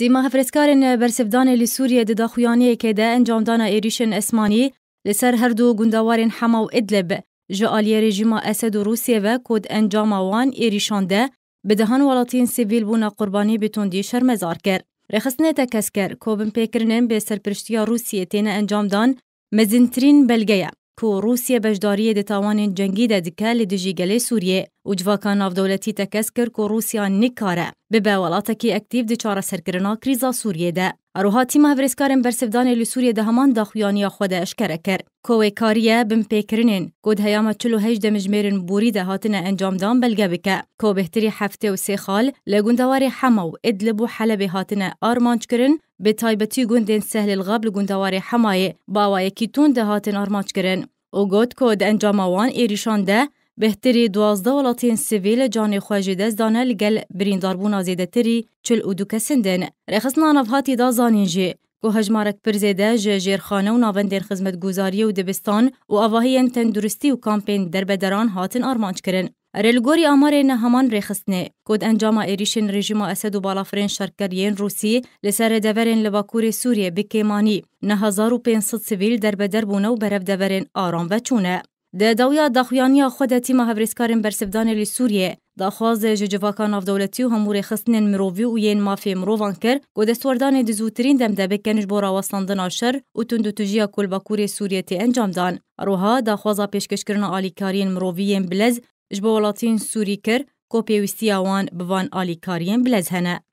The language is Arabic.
ديما هفرسكارن برسفدان لی سوریه د داخویانی که ده انجام دانا ایریشن اسمانی لسر هر دو گندوارن حما و ادلب جالی رژیما اسد و روسیه و کود انجام وان ایریشان ده بدهان ولاتین سیویل بونا قربانی بتوندی شرمزار کرد. رخصنه تکسکر کوبن پیکرنن به سرپرشتیا روسیه تین انجام دان مزنترین بلگیه کو روسیه بجداری د تاوان جنگی ده دکه لدجیگل سوریه. وجواكانا v devletî tekeskir ku Rusya nikare bibe welatekî ektîv di çareserkirina krîza Sûriyê de. Aroha tîma hevreskarên bersevdanê li Sûriyê de heman daxuyaniya xwe de eşkere kir. Kovêkariye bin pêkirinên ku di heyama çil heyj demijmêrin borî de hatine encamdan belge bike. Ku bêhtirî heftê û sê xal li gundewarê Hema û Idlib û Helebê hatine armanc kirin, bi taybetî gundên Sehlil Gab li gundewarê Hemayê bawayekî tûn de hatin armanc kirin. û got ku di encama wan êrîşan de بهتری دوازده ولاتین سیویل جان خواجه دست دانه لگل برینداربونا زیده تری چل او دوکسندن. رخص نفهاتی دا زانینجی. کو هجمارک پرزیده جیرخانه و ناوندین خزمت گوزاری و دبستان و آواهین تندرستی و کامپین در بدران هاتن آرمانچ کرن. رلگوری آمارین همان رخصنه کود انجام ایریشن رژیم اسد و بالافرین شرکرین روسی لسر دورین لباکور سوریه بکیمانی نه هزار و 9500 سویل در بدر بونه و برف دورین آرام و چونه. د دویا د خویانیا داخویانی خود تیم هفریسکارن برسبدان لی سوریه د خواز ج ججواکان اف دولتی و همور خستن مرووی و یین مافی مروان کر سوردان د دزوترین دم د بکنج بورا وستاندن آشر و تندو تجیا کل باکور سوریه تي انجام دان. روها دا خوازا پیشکش کرن آلیکارین مروویین بلز جبولاتين سوري کر کو پیوستی آوان بوان علي كارين بلز هنه.